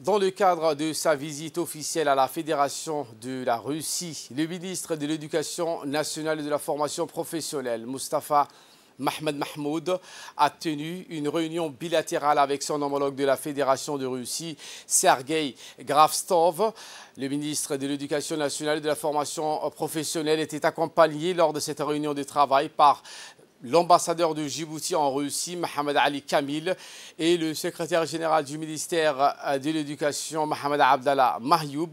Dans le cadre de sa visite officielle à la Fédération de la Russie, le ministre de l'Éducation nationale et de la formation professionnelle, Mustafa Mahmoud Mahmoud a tenu une réunion bilatérale avec son homologue de la Fédération de Russie, Sergei Grafstov. Le ministre de l'Éducation nationale et de la formation professionnelle était accompagné lors de cette réunion de travail par l'ambassadeur de Djibouti en Russie, Mohamed Ali Kamil, et le secrétaire général du ministère euh, de l'Éducation, Mohamed Abdallah Mahyoub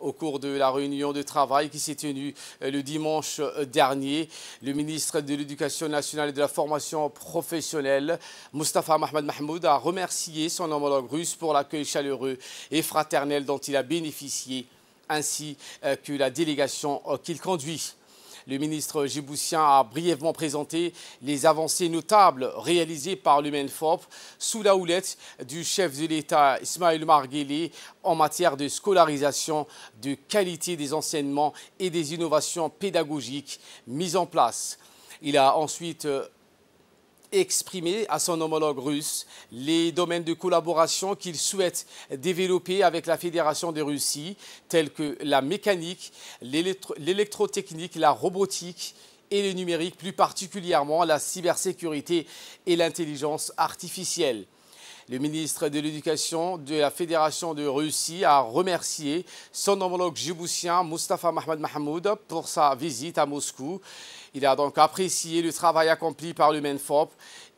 au cours de la réunion de travail qui s'est tenue euh, le dimanche euh, dernier. Le ministre de l'Éducation nationale et de la formation professionnelle, Mustafa Mohamed Mahmoud, a remercié son homologue russe pour l'accueil chaleureux et fraternel dont il a bénéficié, ainsi que la délégation qu'il conduit. Le ministre djiboutien a brièvement présenté les avancées notables réalisées par l'UMENFOP sous la houlette du chef de l'État Ismaël Margueré en matière de scolarisation, de qualité des enseignements et des innovations pédagogiques mises en place. Il a ensuite euh, exprimer à son homologue russe les domaines de collaboration qu'il souhaite développer avec la Fédération de Russie, tels que la mécanique, l'électrotechnique, la robotique et le numérique, plus particulièrement la cybersécurité et l'intelligence artificielle. Le ministre de l'Éducation de la Fédération de Russie a remercié son homologue djiboutien Mustafa Mahmoud Mahmoud pour sa visite à Moscou. Il a donc apprécié le travail accompli par le MENFOP.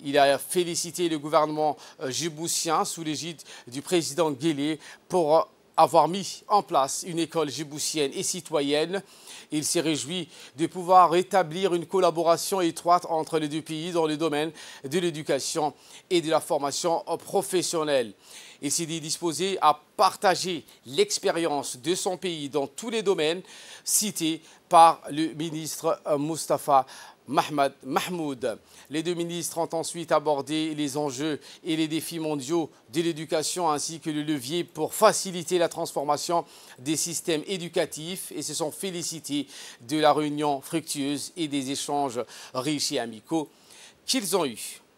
Il a félicité le gouvernement euh, djiboutien sous l'égide du président Guélé pour avoir mis en place une école djiboutienne et citoyenne. Il s'est réjoui de pouvoir établir une collaboration étroite entre les deux pays dans le domaine de l'éducation et de la formation professionnelle. Il s'est dit disposé à partager l'expérience de son pays dans tous les domaines cités par le ministre Mustapha Mahmoud. Les deux ministres ont ensuite abordé les enjeux et les défis mondiaux de l'éducation ainsi que le levier pour faciliter la transformation des systèmes éducatifs et se sont félicités de la réunion fructueuse et des échanges riches et amicaux qu'ils ont eus.